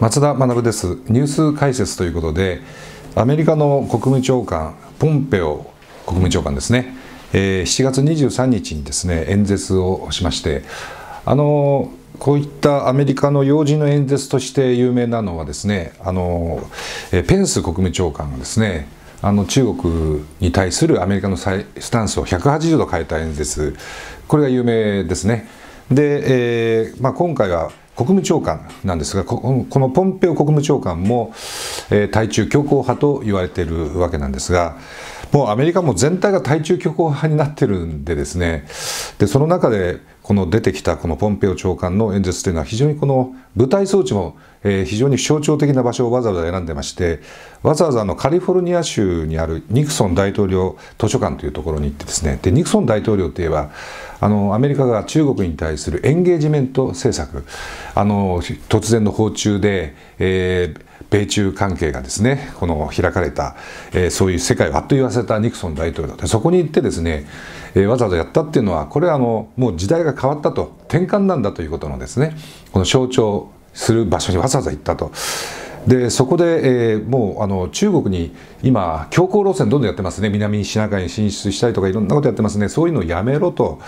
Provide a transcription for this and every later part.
松田学ですニュース解説ということでアメリカの国務長官ポンペオ国務長官ですね、えー、7月23日にですね演説をしましてあのこういったアメリカの要人の演説として有名なのはですねあのペンス国務長官がですねあの中国に対するアメリカのスタンスを180度変えた演説これが有名ですね。で、えーまあ、今回は務長官なんですがこのポンペオ国務長官も、え対中強硬派と言われているわけなんですが。もうアメリカも全体が対中強硬派になってるんでですねでその中でこの出てきたこのポンペオ長官の演説というのは非常にこの舞台装置も、えー、非常に象徴的な場所をわざわざ選んでましてわざわざのカリフォルニア州にあるニクソン大統領図書館というところに行ってですねでニクソン大統領といえばあのアメリカが中国に対するエンゲージメント政策あの突然の訪中で、えー米中関係がですねこの開かれた、えー、そういう世界をあっと言わせたニクソン大統領でそこに行ってですね、えー、わざわざやったっていうのはこれはあのもう時代が変わったと転換なんだということのですねこの象徴する場所にわざわざ行ったと。でそこで、えー、もうあの中国に今、強硬路線どんどんやってますね、南にシナ海に進出したりとか、いろんなことやってますね、そういうのをやめろと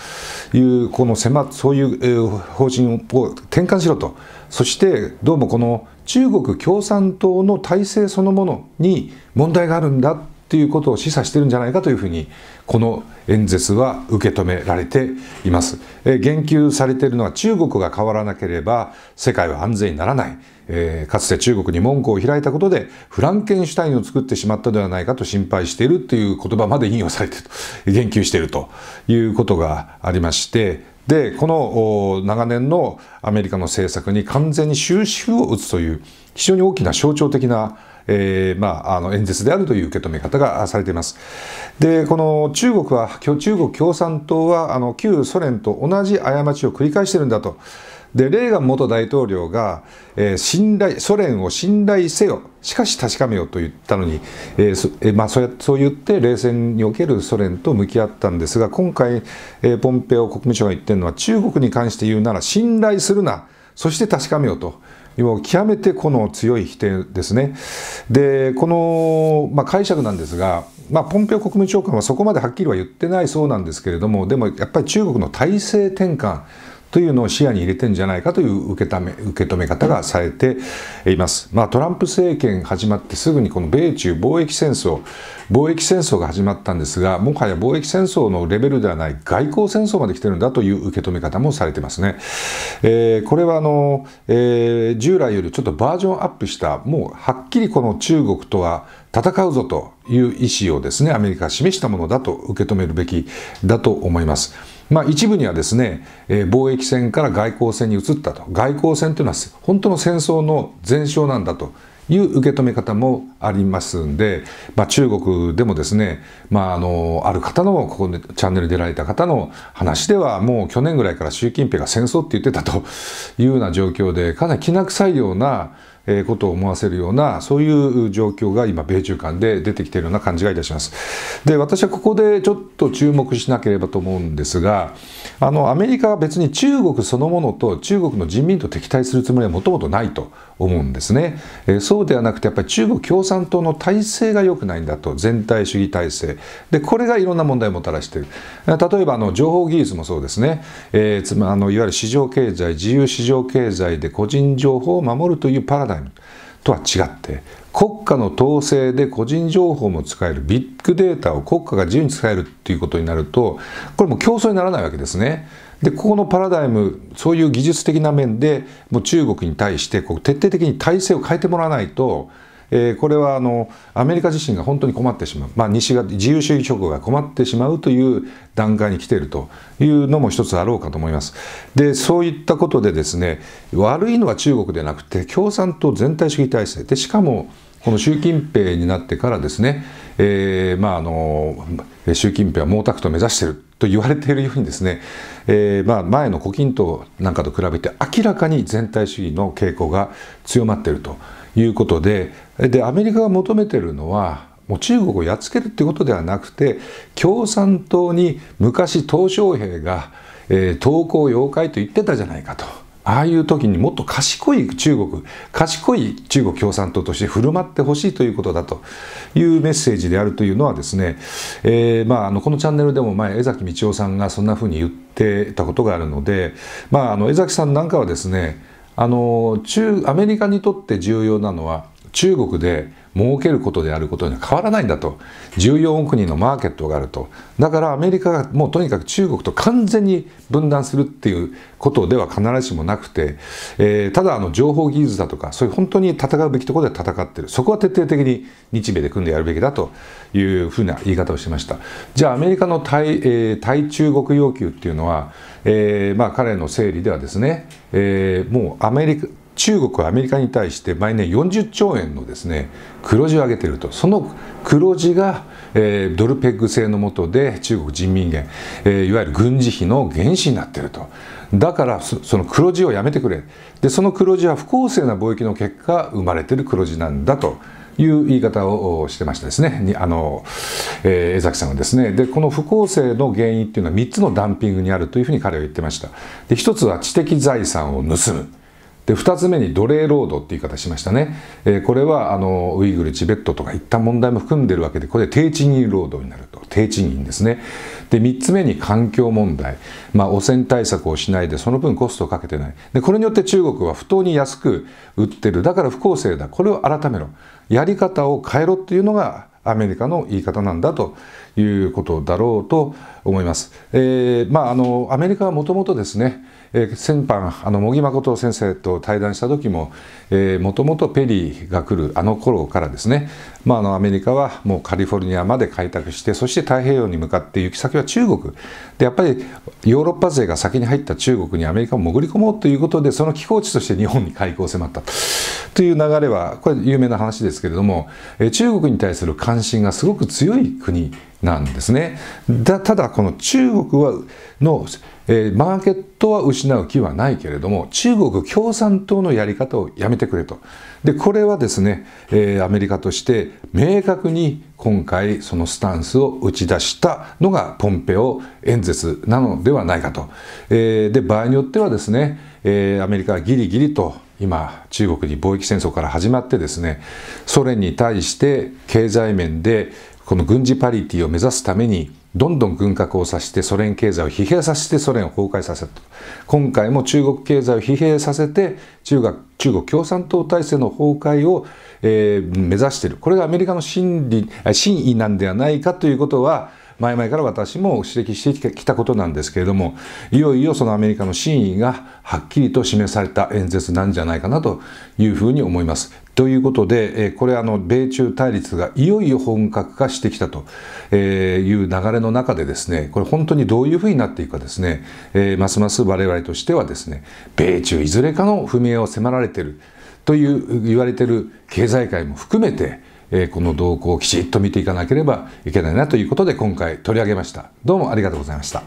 いう、この狭そういう、えー、方針を転換しろと、そしてどうもこの中国共産党の体制そのものに問題があるんだということを示唆してるんじゃないかというふうにこの演説は受け止められています。え言及されているのは中国が変わらなければ世界は安全にならない、えー、かつて中国に門戸を開いたことでフランケンシュタインを作ってしまったではないかと心配しているという言葉まで引用されてる言及しているということがありましてでこの長年のアメリカの政策に完全に終止符を打つという非常に大きな象徴的な、えーまあ、あの演説であるという受け止め方がされています。でこの中国は中国共産党はあの旧ソ連と同じ過ちを繰り返しているんだと。でレーガン元大統領が、えー、信頼ソ連を信頼せよしかし確かめよと言ったのに、えーそえー、まあ、そうそう言って冷戦におけるソ連と向き合ったんですが今回、えー、ポンペオ国務省が言ってるのは中国に関して言うなら信頼するなそして確かめよと。もう極めてこの強い否定ですね。で、この、まあ、解釈なんですが、まあ、ポンペオ国務長官はそこまではっきりは言ってないそうなんですけれども、でもやっぱり中国の体制転換、というのを視野に入れてんじゃないかという受け止め受け止め方がされています、まあ、トランプ政権始まってすぐにこの米中貿易戦争貿易戦争が始まったんですがもはや貿易戦争のレベルではない外交戦争まで来てるんだという受け止め方もされてますね、えー、これはあの、えー、従来よりちょっとバージョンアップしたもうはっきりこの中国とは戦うぞという意思をですねアメリカは示したものだと受け止めるべきだと思います。まあ、一部にはですね、えー、貿易戦から外交戦に移ったと外交戦というのは本当の戦争の前哨なんだという受け止め方もありますんで、まあ、中国でもですね、まあ、あのある方のここでチャンネル出られた方の話ではもう去年ぐらいから習近平が戦争って言ってたというような状況でかなりきな臭いようなえことを思わせるようなそういう状況が今米中間で出てきているような感じがいたします。で私はここでちょっと注目しなければと思うんですがあのアメリカは別に中国そのものと中国の人民と敵対するつもりはもともとないと思うんですね、えそうではなくてやっぱり中国共産党の体制が良くないんだと全体主義体制でこれがいろんな問題をもたらしている例えばあの情報技術もそうですね、えー、つまあのいわゆる市場経済自由市場経済で個人情報を守るというパラダダイムとは違って国家の統制で個人情報も使えるビッグデータを国家が自由に使えるっていうことになるとこれも競争にならないわけですね。でここのパラダイムそういう技術的な面でもう中国に対してこう徹底的に体制を変えてもらわないとえー、これはあのアメリカ自身が本当に困ってしまう、まあ、西が自由主義諸国が困ってしまうという段階に来ているというのも一つあろうかと思います。でそういったことでですね悪いのは中国でなくて共産党全体主義体制でしかもこの習近平になってからですね、えー、まああの習近平は毛沢東を目指していると言われているようにですね、えー、まあ前の胡錦涛なんかと比べて明らかに全体主義の傾向が強まっているということででアメリカが求めてるのはもう中国をやっつけるってことではなくて共産党に昔鄧小平が、えー、投降妖怪と言ってたじゃないかと。ああいう時にもっと賢い中国賢い中国共産党として振る舞ってほしいということだというメッセージであるというのはですね、えー、まあ、あのこのチャンネルでも前江崎道夫さんがそんなふうに言ってたことがあるので、まあ、あの江崎さんなんかはですねあの中アメリカにとって重要なのは中国で儲けることであることには変わらないんだと14億人のマーケットがあるとだからアメリカがもうとにかく中国と完全に分断するっていうことでは必ずしもなくて、えー、ただあの情報技術だとかそういう本当に戦うべきところで戦ってるそこは徹底的に日米で組んでやるべきだというふうな言い方をしましたじゃあアメリカの対,、えー、対中国要求っていうのは、えーまあ、彼の整理ではですね、えー、もうアメリカ中国はアメリカに対して毎年40兆円のですね黒字を上げているとその黒字が、えー、ドルペッグ制の下で中国人民元、えー、いわゆる軍事費の原資になっているとだからその黒字をやめてくれでその黒字は不公正な貿易の結果生まれている黒字なんだと。いう言い方をしてましたですね、あのえー、江崎さんはですねで、この不公正の原因っていうのは3つのダンピングにあるというふうに彼は言ってました。で1つは知的財産を盗む。で2つ目に奴隷労働って言い方しましたね、えー、これはあのウイグルチベットとかいった問題も含んでるわけでこれ低賃金労働になると低賃金ですねで3つ目に環境問題、まあ、汚染対策をしないでその分コストをかけてないでこれによって中国は不当に安く売ってるだから不公正だこれを改めろやり方を変えろっていうのがアメリカの言い方なんだということだろうと思います。えー、まあ、あのアメリカはもともとですねえー、先般あの茂木誠先生と対談した時ももともとペリーが来るあの頃からですね、まあ、あのアメリカはもうカリフォルニアまで開拓してそして太平洋に向かって行き先は中国でやっぱりヨーロッパ勢が先に入った中国にアメリカを潜り込もうということでその寄港地として日本に開港を迫ったという流れはこれ有名な話ですけれども、え中国に対する関心がすごく強い国なんですね。だただこの中国はのえー、マーケットは失う気はないけれども中国共産党のやり方をやめてくれとでこれはですね、えー、アメリカとして明確に今回そのスタンスを打ち出したのがポンペオ演説なのではないかと、えー、で場合によってはですね、えアメリカはギリギリと今中国に貿易戦争から始まってですねソ連に対して経済面でこの軍事パリティを目指すためにどんどん軍拡をさせてソ連経済を疲弊させてソ連を崩壊させた今回も中国経済を疲弊させて中国中国共産党体制の崩壊を、えー、目指しているこれがアメリカの真理真意なんではないかということは前々から私も指摘してきたことなんですけれどもいよいよそのアメリカの真意がはっきりと示された演説なんじゃないかなというふうに思います。ということで、えこれあの米中対立がいよいよ本格化してきたという流れの中でですねこれ本当にどういうふうになっていくかですね、えますます我々としてはですね米中いずれかの不明を迫られているという言われている経済界も含めてこの動向をきちっと見ていかなければいけないなということで今回取り上げましたどうもありがとうございました。